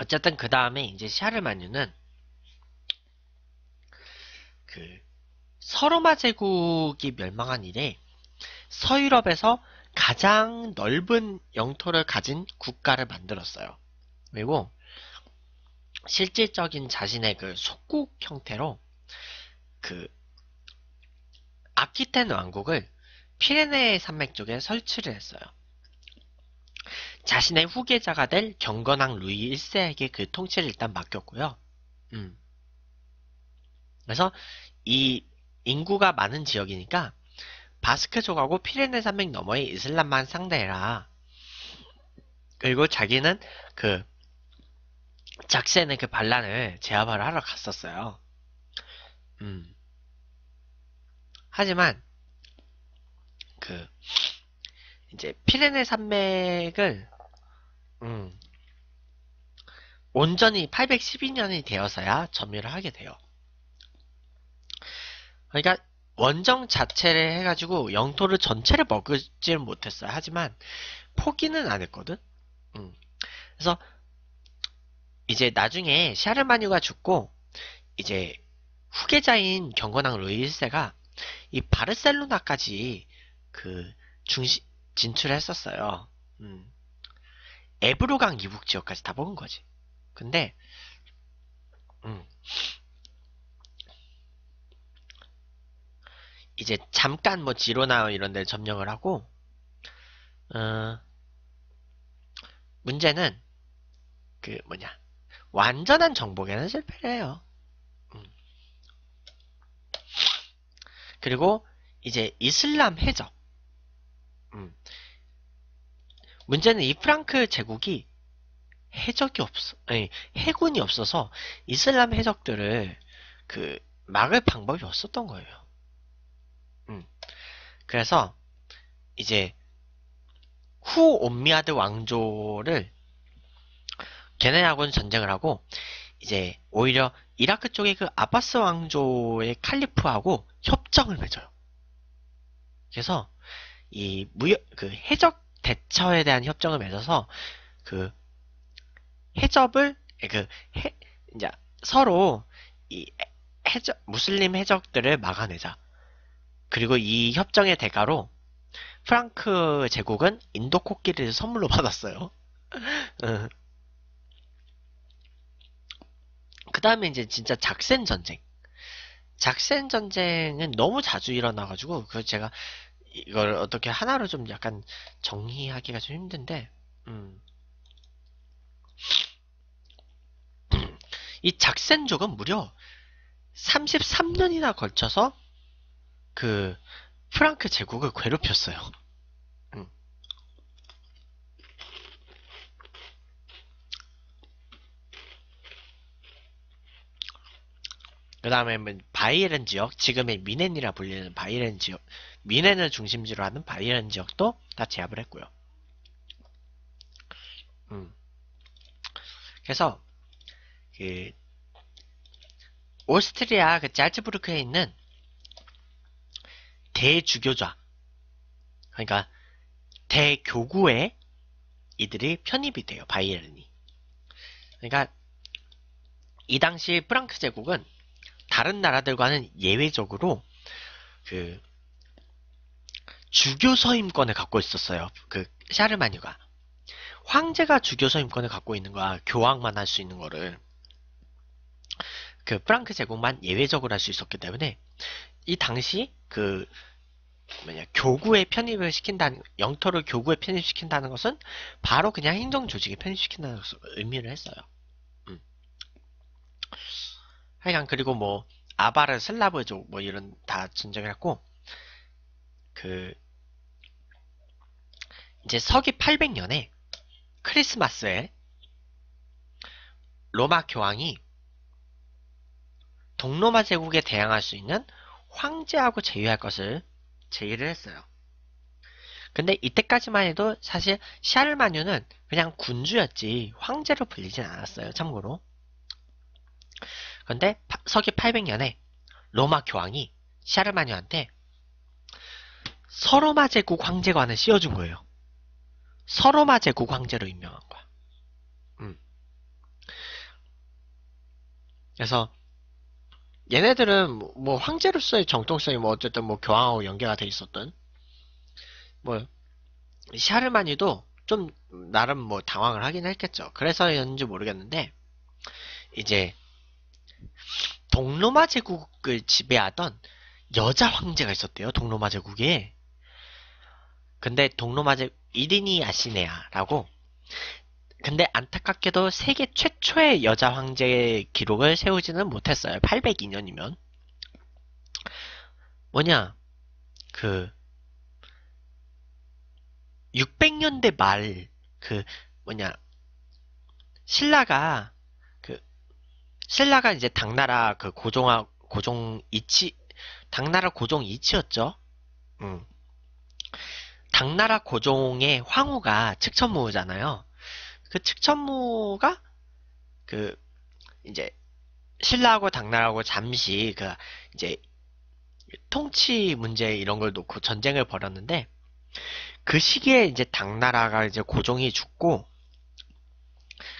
어쨌든 그 다음에 이제 샤르마뉴는 그 서로마 제국이 멸망한 이래 서유럽에서 가장 넓은 영토를 가진 국가를 만들었어요. 그리고 실질적인 자신의 그 속국 형태로 그 아키텐 왕국을 피레네 산맥 쪽에 설치를 했어요. 자신의 후계자가 될 경건왕 루이 1세에게 그 통치를 일단 맡겼고요. 음. 그래서 이 인구가 많은 지역이니까 바스크족하고 피레네 산맥 너머의 이슬람만 상대해라. 그리고 자기는 그 작센의 그 반란을 제압을 하러 갔었어요. 음. 하지만 그 이제 피레네 산맥을 음. 온전히 812년이 되어서야 점유를 하게 돼요. 그러니까 원정 자체를 해가지고 영토를 전체를 먹지는 못했어요. 하지만 포기는 안 했거든. 음. 그래서 이제 나중에 샤르마뉴가 죽고 이제 후계자인 경건왕 루이 1세가 이 바르셀로나까지 그 중시 진출했었어요. 음. 에브로강 이북 지역까지 다 먹은 거지. 근데 음. 이제 잠깐 뭐 지로나 이런 데 점령을 하고 어, 문제는 그 뭐냐 완전한 정복에는 실패를 해요. 음. 그리고 이제 이슬람 해적 문제는 이 프랑크 제국이 해적이 없어, 아니, 해군이 없어서 이슬람 해적들을 그 막을 방법이 없었던 거예요. 음. 그래서 이제 후 옴미아드 왕조를 걔네하고는 전쟁을 하고 이제 오히려 이라크 쪽의 그 아바스 왕조의 칼리프하고 협정을 맺어요. 그래서 이 무역 그 해적 대처에 대한 협정을 맺어서 그 해적을 그 해, 이제 서로 이 해적 무슬림 해적들을 막아내자. 그리고 이 협정의 대가로 프랑크 제국은 인도 코끼리를 선물로 받았어요. 어. 그 다음에 이제 진짜 작센 전쟁. 작센 전쟁은 너무 자주 일어나가지고, 그 제가 이걸 어떻게 하나로 좀 약간 정리하기가 좀 힘든데 음. 이 작센족은 무려 33년이나 걸쳐서 그 프랑크 제국을 괴롭혔어요. 그 다음에 뭐 바이에른 지역, 지금의 미넨이라 불리는 바이에른 지역, 미넨을 중심지로 하는 바이에른 지역도 다 제압을 했고요. 음. 그래서 그 오스트리아 그 잘츠부르크에 있는 대주교좌 그러니까 대교구에 이들이 편입이 돼요 바이에른이 그러니까 이 당시 프랑크 제국은 다른 나라들과는 예외적으로 그 주교 서임권을 갖고 있었어요. 그 샤르마뉴가 황제가 주교 서임권을 갖고 있는 거야. 교황만 할 수 있는 거를 그 프랑크 제국만 예외적으로 할 수 있었기 때문에 이 당시 그 뭐냐 교구에 편입을 시킨다는 영토를 교구에 편입시킨다는 것은 바로 그냥 행정 조직에 편입시킨다는 의미를 했어요. 음. 하여간 그리고 뭐 아바르 슬라브족 뭐 이런 다 진정해갖고 그 이제 서기 800년에 크리스마스에 로마 교황이 동로마 제국에 대항할 수 있는 황제하고 제휴할 것을 제의를 했어요. 근데 이때까지만 해도 사실 샤를마뉴는 그냥 군주였지 황제로 불리진 않았어요. 참고로. 근데 서기 800년에 로마 교황이 샤르마뉴한테 서로마 제국 황제관을 씌워준 거예요. 서로마 제국 황제로 임명한 거야. 음. 그래서 얘네들은 뭐, 뭐 황제로서의 정통성이 뭐 어쨌든 뭐 교황하고 연계가 돼 있었던 뭐 샤르마니도 좀 나름 뭐 당황을 하긴 했겠죠. 그래서였는지 모르겠는데 이제 동로마 제국을 지배하던 여자 황제가 있었대요. 동로마 제국에. 근데 동로마 제국 이리니 아시네아라고 근데 안타깝게도 세계 최초의 여자 황제의 기록을 세우지는 못했어요. 802년이면. 뭐냐, 그, 600년대 말, 그, 뭐냐, 신라가 신라가 이제 당나라 그 고종하 고종 이치 당나라 고종 이치였죠. 음. 당나라 고종의 황후가 측천무잖아요. 그 측천무가 그 이제 신라하고 당나라하고 잠시 그 이제 통치 문제 이런 걸 놓고 전쟁을 벌였는데 그 시기에 이제 당나라가 이제 고종이 죽고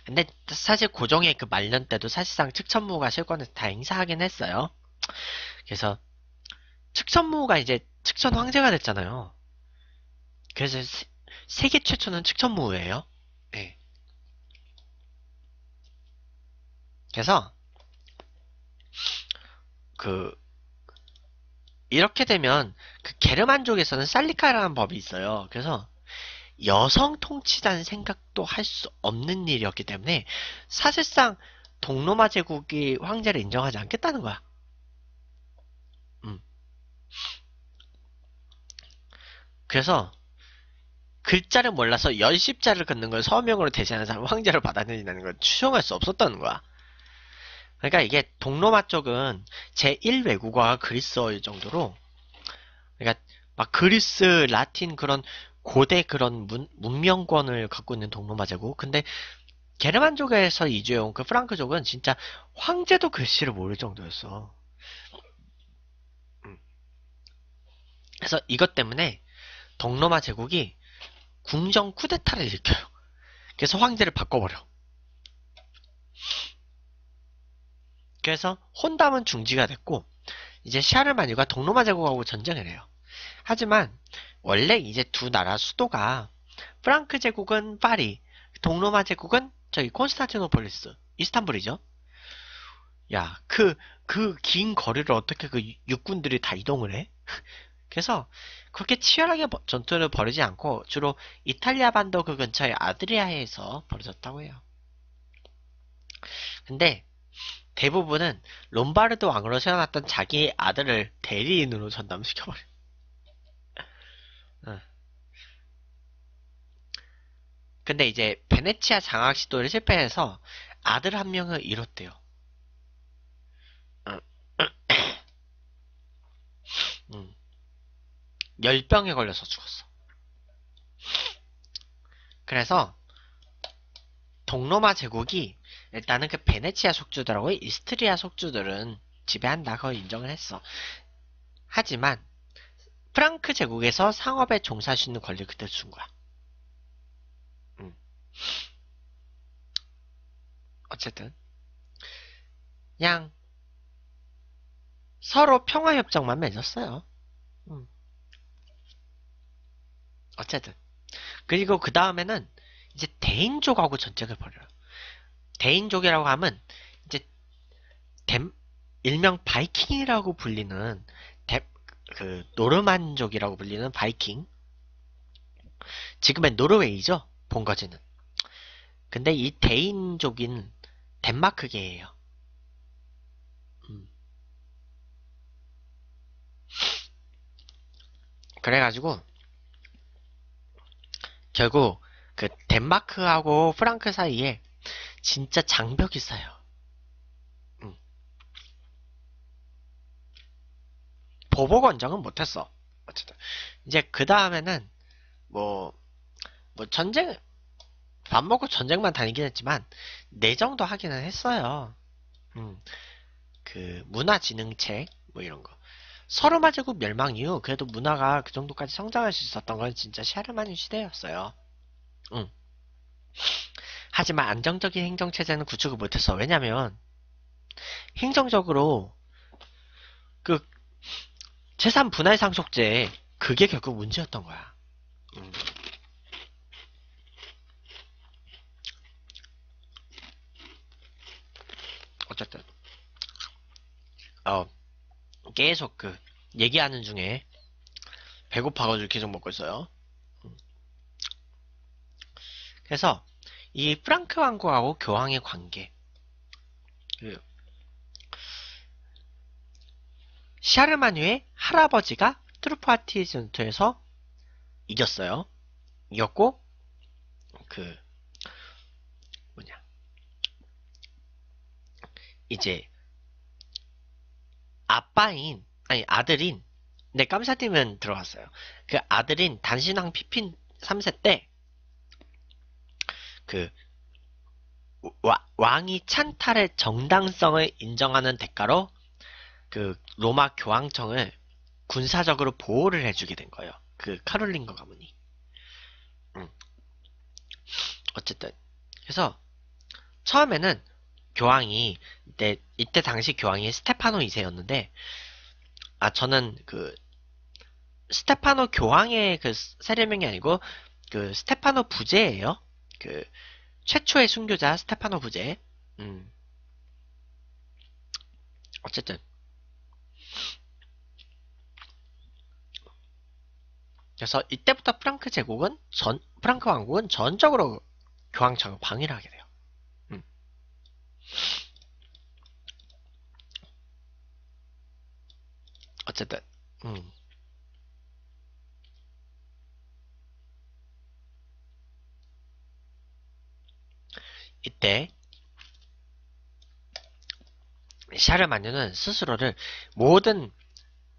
근데 사실 고정의 그 말년 때도 사실상 측천무가 실권을다 행사하긴 했어요. 그래서 측천무가 이제 측천 황제가 됐잖아요. 그래서 세, 세계 최초는 측천무예요. 네. 그래서 그 이렇게 되면 그 게르만족에서는 살리카라는 법이 있어요. 그래서 여성 통치라는 생각도 할 수 없는 일이었기 때문에 사실상 동로마 제국이 황제를 인정하지 않겠다는 거야. 음. 그래서 글자를 몰라서 열십자를 긋는 걸 서명으로 대신하는 사람 황제를 받아들인다는 걸 추정할 수 없었다는 거야. 그러니까 이게 동로마 쪽은 제1 외국어가 그리스어일 정도로 그러니까 막 그리스, 라틴 그런 고대 그런 문, 문명권을 갖고 있는 동로마제국. 근데 게르만족에서 이주해온 그 프랑크족은 진짜 황제도 글씨를 모를 정도였어. 음. 그래서 이것 때문에 동로마 제국이 궁정 쿠데타를 일으켜요. 그래서 황제를 바꿔버려. 그래서 혼담은 중지가 됐고 이제 샤르만유가동로마 제국하고 전쟁을 해요. 하지만 원래 이제 두 나라 수도가 프랑크 제국은 파리, 동로마 제국은 저기 콘스탄티노폴리스, 이스탄불이죠. 야, 그 그 긴 거리를 어떻게 그 육군들이 다 이동을 해? 그래서 그렇게 치열하게 전투를 벌이지 않고 주로 이탈리아 반도 그 근처의 아드리아해에서 벌어졌다고 해요. 근데 대부분은 롬바르드 왕으로 세워놨던 자기의 아들을 대리인으로 전담시켜버려요. 근데 이제 베네치아 장악 시도를 실패해서 아들 한 명을 잃었대요. 열병에 걸려서 죽었어. 그래서 동로마 제국이 일단은 그 베네치아 속주들하고 이스트리아 속주들은 지배한다 고 인정을 했어. 하지만 프랑크 제국에서 상업에 종사할 수 있는 권리 를 그때 준 거야. 음. 어쨌든 그냥 서로 평화협정만 맺었어요. 음. 어쨌든 그리고 그 다음에는 이제 대인족하고 전쟁을 벌여요. 대인족이라고 하면 이제 댐, 일명 바이킹이라고 불리는 그 노르만족이라고 불리는 바이킹 지금의 노르웨이죠 본거지는 근데 이 대인족인 덴마크계예요 음. 그래가지고 결국 그 덴마크하고 프랑크 사이에 진짜 장벽이 있어요 보복 원정은 못했어. 어쨌든 이제 그 다음에는 뭐뭐 뭐 전쟁 밥 먹고 전쟁만 다니긴 했지만 내정도 네 하기는 했어요. 음, 그 문화진흥책 뭐 이런 거. 서로마 제국 멸망 이후 그래도 문화가 그 정도까지 성장할 수 있었던 건 진짜 샤르마닌 시대였어요. 음. 하지만 안정적인 행정체제는 구축을 못했어. 왜냐면 행정적으로 그 재산 분할 상속제 그게 결국 문제였던 거야. 음. 어쨌든 어 계속 그 얘기하는 중에 배고파가지고 계속 먹고 있어요. 그래서 이 프랑크 왕국하고 교황의 관계 그 샤르마뉴의 할아버지가 트루아티전투에서 이겼어요. 이겼고 그 뭐냐 이제 아빠인 아니 아들인 네 깜사팀은 들어왔어요그 아들인 단신왕 피핀 3세 때 그 왕이 찬탈의 정당성을 인정하는 대가로 그 로마 교황청을 군사적으로 보호를 해주게 된 거예요. 그 카롤린거 가문이. 음. 어쨌든 그래서 처음에는 교황이 이때, 이때 당시 교황이 스테파노 2세였는데 아 저는 그 스테파노 교황의 그 세례명이 아니고 그 스테파노 부제예요. 그 최초의 순교자 스테파노 부제. 음. 어쨌든 그래서 이때부터 프랑크 제국은 전 프랑크 왕국은 전적으로 교황청을 방해를 하게 돼요. 음. 어쨌든 음. 이때 샤르마뉴는 스스로를 모든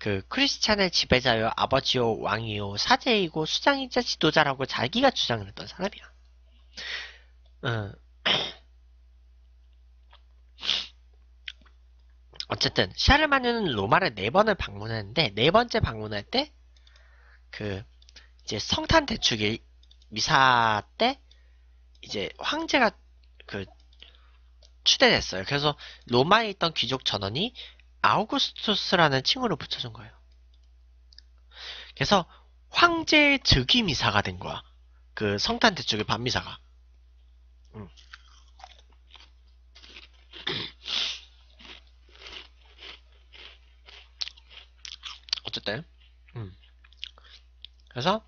그 크리스찬의 지배자요 아버지요 왕이요 사제이고 수장이자 지도자라고 자기가 주장을 했던 사람이야. 어. 쨌든 샤르마뉴는 로마를 네 번을 방문했는데 네 번째 방문할 때 그 이제 성탄 대축일 미사 때 이제 황제가 그 추대됐어요. 그래서 로마에 있던 귀족 전원이 아우구스투스라는 칭호를 붙여준 거예요. 그래서 황제의 즉위 미사가 된 거야. 그 성탄 대축의 반미사가. 음. 어쨌든, 음. 그래서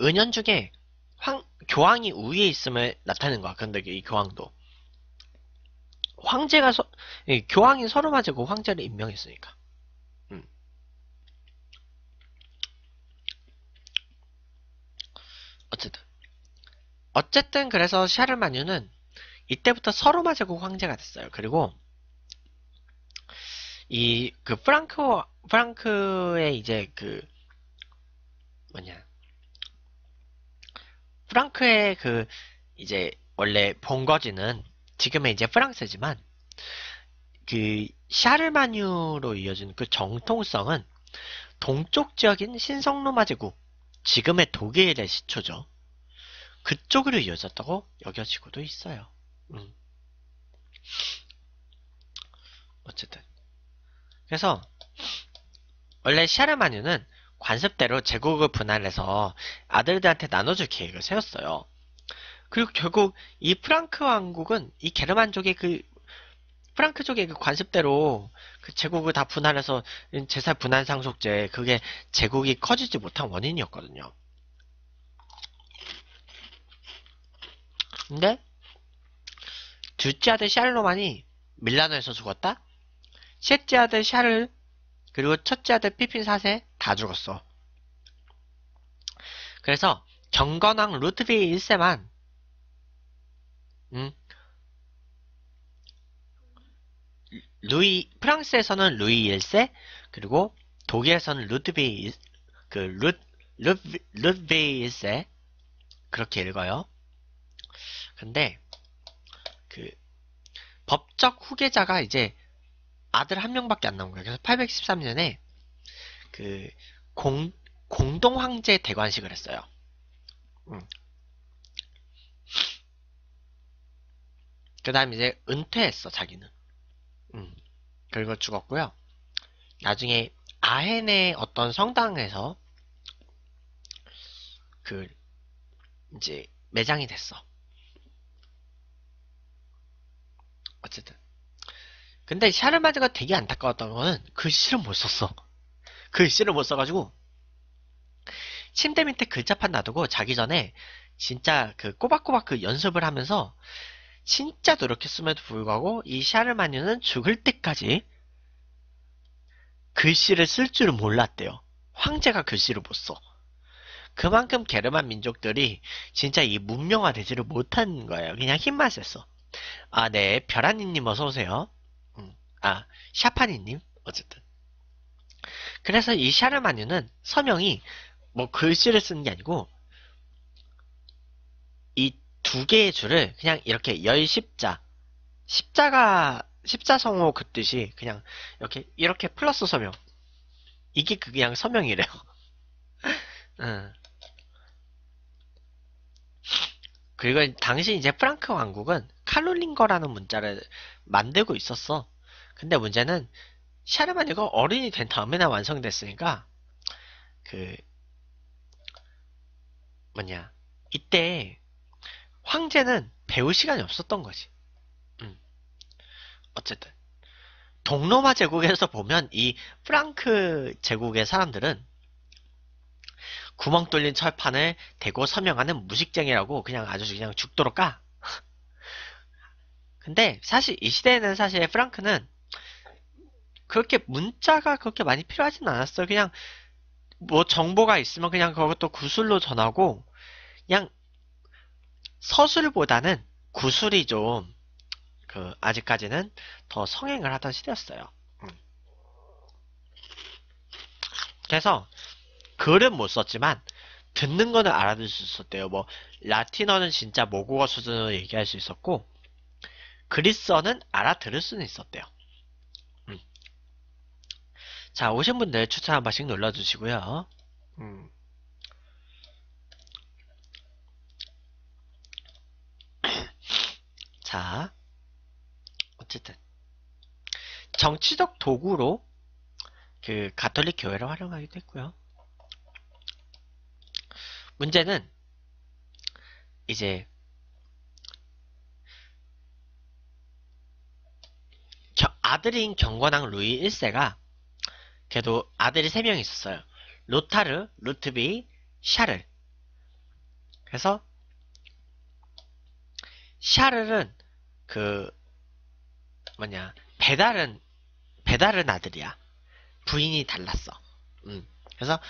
은연 중에 황 교황이 우위에 있음을 나타낸 거야. 근데 이 교황도. 황제가 서, 예, 교황이 서로마제고 황제를 임명했으니까. 음. 어쨌든 어쨌든 그래서 샤르마뉴는 이때부터 서로마 제국 황제가 됐어요. 그리고 이 그 프랑크 프랑크의 이제 그 뭐냐 프랑크의 그 이제 원래 본거지는 지금은 이제 프랑스지만 그 샤르마뉴로 이어진 그 정통성은 동쪽 지역인 신성로마 제국, 지금의 독일의 시초죠. 그쪽으로 이어졌다고 여겨지고도 있어요. 음. 어쨌든 그래서 원래 샤르마뉴는 관습대로 제국을 분할해서 아들들한테 나눠줄 계획을 세웠어요. 그리고 결국 이 프랑크 왕국은 이 게르만족의 그 프랑크족의 그 관습대로 그 제국을 다 분할해서 제산 분할 상속제 그게 제국이 커지지 못한 원인이었거든요. 근데 둘째 아들 샬로만이 밀라노에서 죽었다. 셋째 아들 샤를 그리고 첫째 아들 피핀 사세다 죽었어. 그래서 경건왕 루트비 1세만 음? 루이 프랑스에서는 루이 1세 그리고 독일에서는 루드비 그 루, 루, 루드비 1세 그렇게 읽어요. 근데 그 법적 후계자가 이제 아들 한 명밖에 안 나온 거예요. 그래서 813년에 그 공, 공동 황제 대관식을 했어요. 음. 그 다음 이제 은퇴했어 자기는 음, 긁어 죽었고요 나중에 아헨의 어떤 성당에서 그 이제 매장이 됐어 어쨌든 근데 샤르마즈가 되게 안타까웠던 거는 글씨를 그 못 썼어 글씨를 그 못 써가지고 침대 밑에 글자판 놔두고 자기 전에 진짜 그 꼬박꼬박 그 연습을 하면서 진짜 노력했음에도 불구하고 이 샤르마뉴는 죽을 때까지 글씨를 쓸 줄은 몰랐대요. 황제가 글씨를 못 써. 그만큼 게르만 민족들이 진짜 이 문명화되지를 못한 거예요. 그냥 힘만 셌어. 아, 네. 벼라니님 어서오세요. 음, 아, 샤파니님. 어쨌든. 그래서 이 샤르마뉴는 서명이 뭐 글씨를 쓰는 게 아니고 두 개의 줄을 그냥 이렇게 열십자 십자가 십자성호 그 뜻이 그냥 이렇게 이렇게 플러스 서명 이게 그 그냥 서명이래요 응. 그리고 당시 이제 프랑크 왕국은 칼롤링거라는 문자를 만들고 있었어 근데 문제는 샤르마니가 어른이 된 다음에나 완성됐으니까 그 뭐냐 이때 황제는 배울 시간이 없었던 거지. 음. 어쨌든 동로마 제국에서 보면 이 프랑크 제국의 사람들은 구멍 뚫린 철판을 대고 서명하는 무식쟁이라고 그냥 아주 그냥 죽도록 까. 근데 사실 이 시대에는 사실 프랑크는 그렇게 문자가 그렇게 많이 필요하진 않았어 그냥 뭐 정보가 있으면 그냥 그것도 구슬로 전하고 그냥 서술보다는 구술이 좀그 아직까지는 더 성행을 하던 시대였어요. 음. 그래서 글은 못 썼지만 듣는 거는 알아들 수 있었대요. 뭐 라틴어는 진짜 모국어 수준으로 얘기할 수 있었고 그리스어는 알아들을 수는 있었대요. 음. 자 오신 분들 추천 한 번씩 눌러주시고요. 음. 자, 어쨌든 정치적 도구로 그 가톨릭 교회를 활용하기도 했고요. 문제는 이제 아들인 경건왕 루이 1세가 그래도 아들이 3명 있었어요. 로타르, 루트비, 샤를. 그래서 샤를은 그 뭐냐 배달은 배달은 아들이야. 부인이 달랐어. 음. 그래서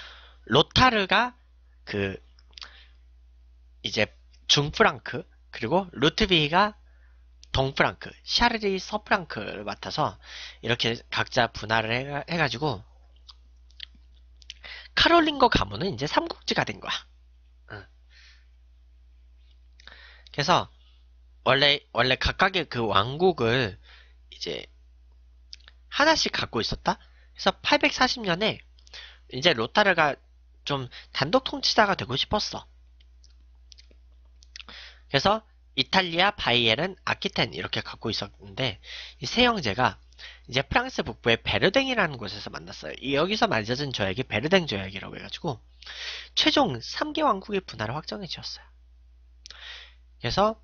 로타르가 그 이제 중프랑크 그리고 루트비히가 동프랑크, 샤르리 서프랑크를 맡아서 이렇게 각자 분할을 해가, 지고 카롤링거 가문은 이제 삼국지가 된 거야. 응. 음. 그래서 원래 원래 각각의 그 왕국을 이제 하나씩 갖고 있었다. 그래서 840년에 이제 로타르가 좀 단독 통치자가 되고 싶었어. 그래서 이탈리아, 바이에른, 아키텐 이렇게 갖고 있었는데 이 세 형제가 이제 프랑스 북부의 베르댕이라는 곳에서 만났어요. 여기서 만져진 조약이 베르댕 조약이라고 해가지고 최종 3개 왕국의 분할을 확정해 지었어요. 그래서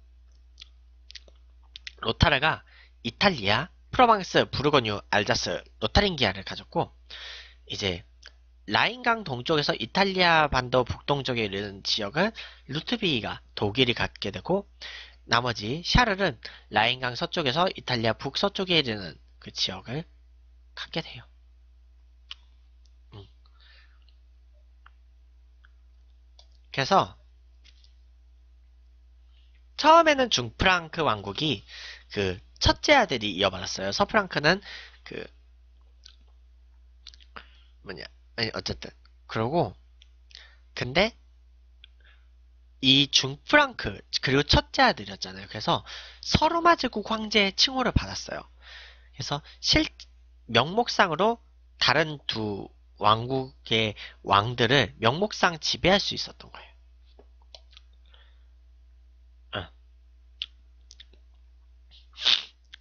로타르가 이탈리아, 프로방스, 부르거뉴, 알자스, 로타링기아를 가졌고 이제 라인강 동쪽에서 이탈리아 반도 북동쪽에 이르는 지역은 루트비히가 독일이 갖게 되고 나머지 샤를은 라인강 서쪽에서 이탈리아 북서쪽에 이르는 그 지역을 갖게 돼요. 음. 그래서 처음에는 중프랑크 왕국이 그 첫째 아들이 이어받았어요. 서프랑크는 그 뭐냐 아니 어쨌든 그러고 근데 이 중프랑크 그리고 첫째 아들이었잖아요. 그래서 서로마 제국 황제의 칭호를 받았어요. 그래서 실 명목상으로 다른 두 왕국의 왕들을 명목상 지배할 수 있었던 거예요.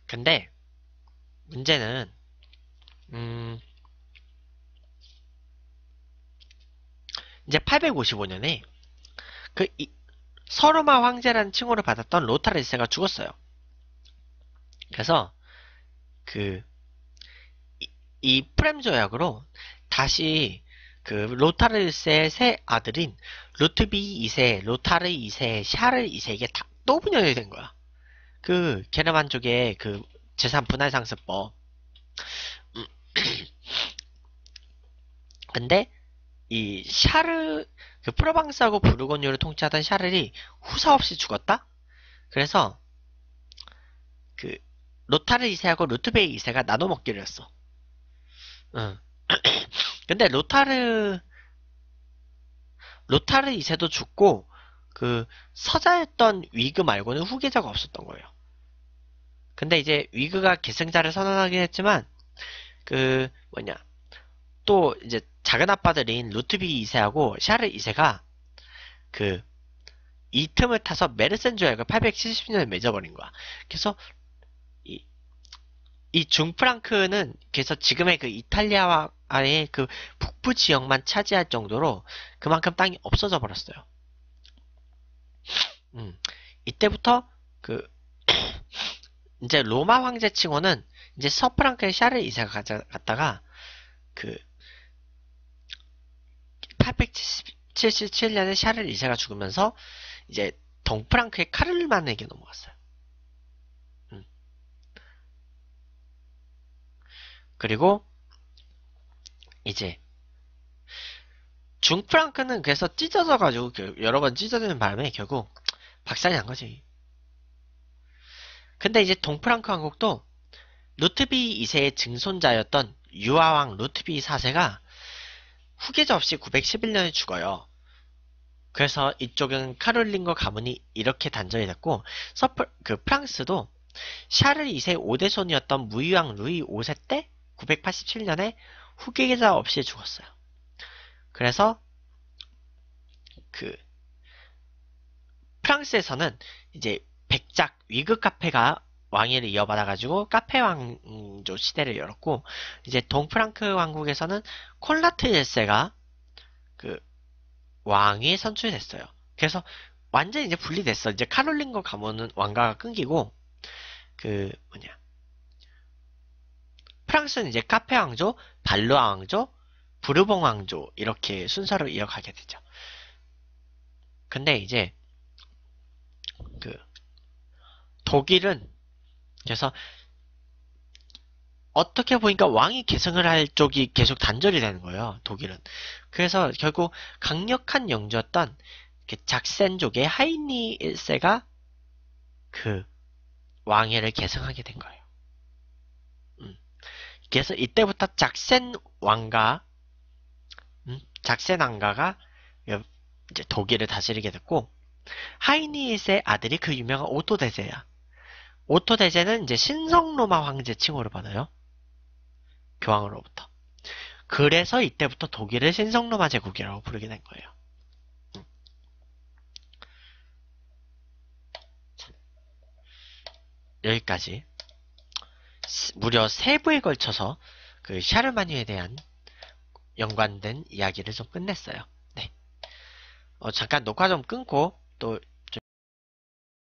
근데 문제는 음 이제 855년에 그 이, 서르마 황제라는 칭호를 받았던 로타르 1세가 죽었어요. 그래서 그 이 프렘 조약으로 다시 그 로타르 1세의 세 아들인 루트비 2세, 로타르 2세, 샤를 2세에게 다 또 분열이 된 거야. 그 게르만 족의그 재산 분할 상습법 음. 근데 이 샤르 그 프로방스하고 부르고뉴를 통치하던 샤르리 후사 없이 죽었다? 그래서 그 로타르 2세하고 루트베이 2세가 나눠 먹기로 했어. 응. 근데 로타르 로타르 2세도 죽고 그 서자였던 위그 말고는 후계자가 없었던 거예요. 근데 이제 위그가 계승자를 선언하긴 했지만 그 뭐냐 또 이제 작은 아빠들인 루트비 2세하고 샤르 2세가 그 이 틈을 타서 메르센 조약을 870년에 맺어버린 거야. 그래서 이, 중프랑크는 그래서 지금의 그 이탈리아와의 그 북부 지역만 차지할 정도로 그만큼 땅이 없어져 버렸어요. 음, 이때부터 그 이제 로마 황제 칭호는 이제 서프랑크의 샤를 이사 갔다가 그 877년에 샤를 이사가 죽으면서 이제 덩프랑크의 카를만에게 넘어갔어요. 음. 그리고 이제 중프랑크는 그래서 찢어져가지고 여러 번 찢어지는 바람에 결국 박살이 난 거지. 근데 이제 동프랑크 왕국도 루트비 2세의 증손자였던 유아왕 루트비 4세가 후계자 없이 911년에 죽어요. 그래서 이쪽은 카롤링거 가문이 이렇게 단절이 됐고 서프, 그 프랑스도 샤를 2세 5대손이었던 무이왕 루이 5세 때 987년에 후계자 없이 죽었어요. 그래서 그 프랑스에서는 이제 백작 위그 카페가 왕위를 이어받아가지고 카페 왕조 시대를 열었고 이제 동프랑크 왕국에서는 콜라트 1세가 그왕에 선출됐어요. 그래서 완전히 이제 분리됐어. 이제 카롤링거 가문은 왕가가 끊기고 그 뭐냐 프랑스는 이제 카페 왕조, 발루아 왕조, 부르봉 왕조 이렇게 순서로 이어가게 되죠. 근데 이제 그 독일은 그래서 어떻게 보니까 왕이 계승을 할 쪽이 계속 단절이 되는 거예요. 독일은. 그래서 결국 강력한 영주였던 그 작센족의 하이니 1세가 그 왕위를 계승하게 된 거예요. 음. 그래서 이때부터 작센 왕과 작세왕가가 이제 독일을 다스리게 됐고 하이니스의 아들이 그 유명한 오토 대제야. 오토 대제는 이제 신성 로마 황제 칭호를 받아요. 교황으로부터. 그래서 이때부터 독일을 신성 로마 제국이라고 부르게 된 거예요. 음. 여기까지 무려 세 부에 걸쳐서 그샤르마니에 대한 연관된 이야기를 좀 끝냈어요. 네. 어, 잠깐 녹화 좀 끊고 또